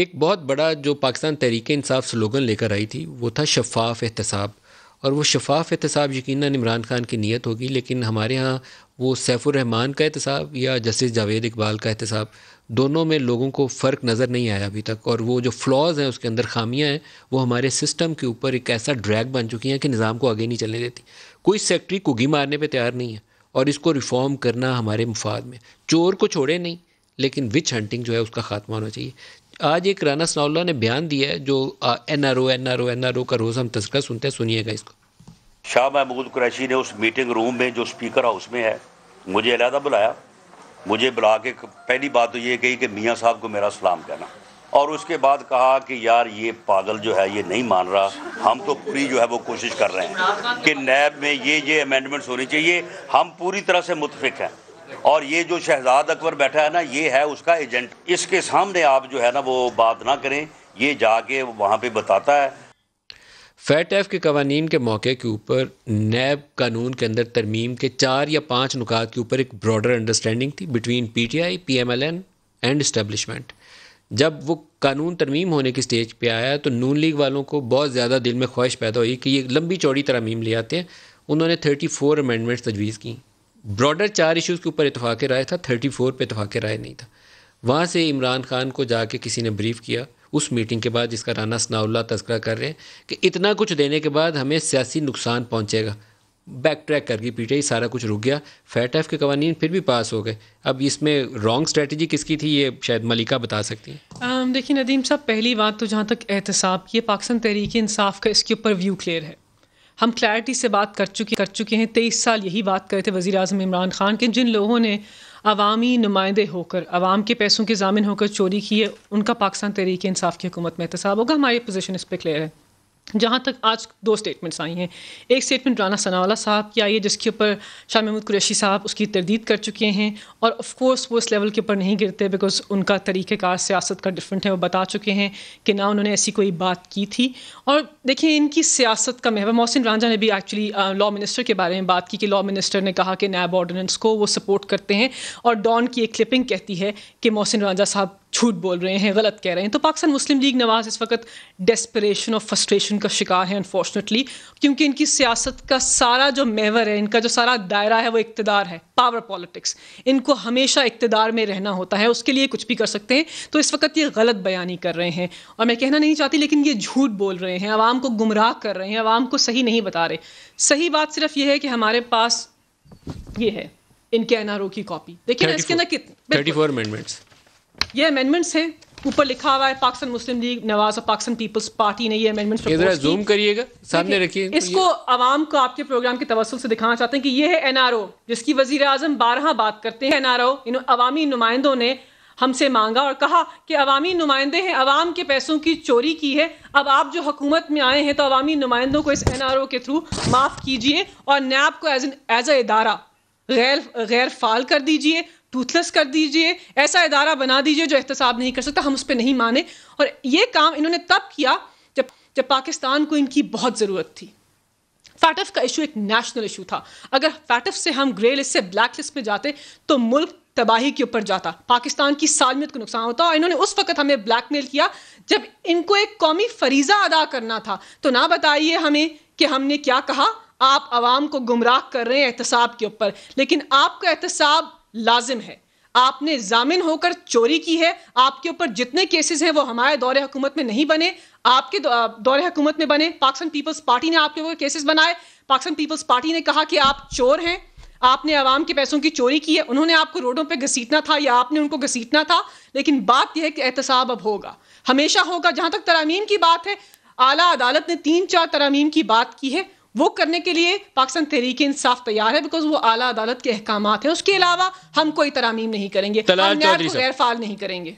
एक बहुत बड़ा जो पाकिस्तान तहरीक इंसाफ स्लोगन लेकर आई थी वो था शफाफ एहतसाब और वो शफाफ एहतसाब यकीन इमरान खान की नीयत होगी लेकिन हमारे यहाँ वो सैफुररहमान का एहतसाब या जस्टिस जावेद इकबाल का एहतसाब दोनों में लोगों को फ़र्क नज़र नहीं आया अभी तक और वो जो फ्लॉज हैं उसके अंदर खामियां हैं वो हमारे सिस्टम के ऊपर एक ऐसा ड्रैग बन चुकी हैं कि निज़ाम को आगे नहीं चलने देती कोई सेक्ट्री कुगी मारने पर तैयार नहीं है और इसको रिफॉर्म करना हमारे मुफाद में चोर को छोड़े नहीं लेकिन विच हंटिंग जो है उसका खात्मा होना चाहिए आज एक राना सनाउल्ला ने बयान दिया है जो N R O N R O N R O का रोज़ हम तस्करा सुनते हैं सुनिएगा इसको शाह महमूद कुरैशी ने उस मीटिंग रूम में जो स्पीकर हाउस में है मुझे अलहदा बुलाया मुझे बुला के पहली बात तो ये कही कि मियाँ साहब को मेरा सलाम कहना और उसके बाद कहा कि यार ये पागल जो है ये नहीं मान रहा हम तो पूरी जो है वो कोशिश कर रहे हैं कि नैब में ये ये अमेंडमेंट्स होनी चाहिए हम पूरी तरह से मुतफिक हैं और ये जो शहजाद अकबर बैठा है ना ये है उसका एजेंट इसके सामने आप जो है ना वो बात ना करें ये जाके वहाँ पे बताता है फैट एफ के कवानीन के मौके के ऊपर नैब कानून के अंदर तरमीम के चार या पांच नुकात के ऊपर एक ब्रॉडर अंडरस्टैंडिंग थी between P T I P M L N and establishment जब वो कानून तरमीम होने की स्टेज पे आया तो नून लीग वालों को बहुत ज़्यादा दिल में ख्वाहिश पैदा हुई कि ये लंबी चौड़ी तरमीम ले आते हैं उन्होंने थर्टी फोर अमेंडमेंट्स तजवीज़ की ब्रॉडर चार इश्यूज़ के ऊपर इतफाक़ राय था थर्टी फोर पर इतफाक़ राय नहीं था वहाँ से इमरान खान को जाके किसी ने ब्रीफ़ किया उस मीटिंग के बाद जिसका राना स्नाउल्ला तस्करा कर रहे हैं कि इतना कुछ देने के बाद हमें सियासी नुकसान पहुँचेगा बैक ट्रैक कर गई पीटीआई सारा कुछ रुक गया फैट एफ के कवानीन फिर भी पास हो गए अब इसमें रॉन्ग स्ट्रेटजी किसकी थी ये शायद मलिका बता सकती हैं देखिए नदीम साहब पहली बात तो जहाँ तक एहतसाब की है पाकिस्तान तहरीक इंसाफ का इसके ऊपर व्यू क्लियर है हम क्लैरिटी से बात कर चुके कर चुके हैं तेईस साल यही बात थे वज़ी अजम इमरान खान के जिन लोगों ने अवामी नुमाइंदे होकर अवाम के पैसों के जामिन होकर चोरी की है उनका पाकिस्तान तरीके इंसाफ की हुकूमत में एहतसाब होगा हमारी पोजिशन इस पर क्लियर है जहाँ तक आज दो स्टेटमेंट्स आई हैं एक स्टेटमेंट राना सनावाला साहब की आई है जिसके ऊपर शाह महमूद कुरैशी साहब उसकी तरदीद कर चुके हैं और ऑफ़ कोर्स वो इस लेवल के ऊपर नहीं गिरते बिकॉज उनका तरीक़ेकार सियासत का डिफरेंट है वो बता चुके हैं कि ना उन्होंने ऐसी कोई बात की थी और देखिए इनकी सियासत का महवा मोहसिन रांझा ने भी एक्चुअली लॉ मिनिस्टर के बारे में बात की कि लॉ मिनिस्टर ने कहा कि नैब ऑर्डीनेंस को वो सपोर्ट करते हैं और डॉन की एक क्लिपिंग कहती है कि मोहसिन रांझा साहब झूठ बोल रहे हैं गलत कह रहे हैं तो पाकिस्तान मुस्लिम लीग नवाज इस वक्त डेस्परेशन और फ्रस्ट्रेशन का शिकार है अनफॉर्चुनेटली क्योंकि इनकी सियासत का सारा जो मेवर है इनका जो सारा दायरा है वो इकतदार है पावर पॉलिटिक्स इनको हमेशा इकतदार में रहना होता है उसके लिए कुछ भी कर सकते हैं तो इस वक्त ये गलत बयानी कर रहे हैं और मैं कहना नहीं चाहती लेकिन ये झूठ बोल रहे हैं आवाम को गुमराह कर रहे हैं आवाम को सही नहीं बता रहे सही बात सिर्फ ये है कि हमारे पास ये है इनके ओ की कॉपी देखिए इसके अंदर कितने ये अमेंडमेंट्स हैं ऊपर लिखा हुआ है पाकिस्तान मुस्लिम लीग नवाज और पाकिस्तान पीपल्स पार्टी ने ये अमेंडमेंट जूम करिएगा सामने रखिए इसको आवाम को आपके प्रोग्राम के तवसल से दिखाना चाहते हैं कि ये है एनआरओ जिसकी वजीर आजम बारह बात करते हैं एनआरओ इन अवामी नुमाइंदों ने हमसे मांगा और कहा कि अवामी नुमाइंदे हैं अवाम के पैसों की चोरी की है अब आप जो हुकूमत में आए हैं तो अवामी नुमाइंदों को इस एनआरओ के थ्रू माफ़ कीजिए और नैब को एज एन एज ए इदारा गैर गैर फाल कर दीजिए टूथलेस कर दीजिए ऐसा इदारा बना दीजिए जो एहतसाब नहीं कर सकता हम उस पर नहीं माने और ये काम इन्होंने तब किया जब जब पाकिस्तान को इनकी बहुत ज़रूरत थी फैटफ का इशू एक नेशनल इशू था अगर फैटफ से हम ग्रे लिस्ट से ब्लैक लिस्ट में जाते तो मुल्क तबाही के ऊपर जाता पाकिस्तान की सालमियत को नुकसान होता और इन्होंने उस वक्त हमें ब्लैकमेल किया जब इनको एक कौमी फरीज़ा अदा करना था तो ना बताइए हमें कि हमने क्या कहा आप आवाम को गुमराह कर रहे हैं एहतसाब के ऊपर लेकिन आपका एहतसाब लाजिम है आपने जामिन होकर चोरी की है आपके ऊपर जितने केसेस हैं वो हमारे दौरे हुकूमत में नहीं बने आपके दौरे हुकूमत में बने पाकिस्तान पीपल्स पार्टी ने आपके ऊपर केसेस बनाए पाकिस्तान पीपल्स पार्टी ने कहा कि आप चोर हैं आपने आवाम के पैसों की चोरी की है उन्होंने आपको रोडों पे घसीटना था या आपने उनको घसीटना था लेकिन बात यह है कि एहतसाब अब होगा हमेशा होगा जहां तक तरामीम की बात है आला अदालत ने तीन चार तरामीम की बात की है वो करने के लिए पाकिस्तान तहरीक इंसाफ तैयार है बिकॉज वो आला अदालत के अहकाम हैं उसके अलावा हम कोई तरामीम नहीं करेंगे गैर फाल नहीं करेंगे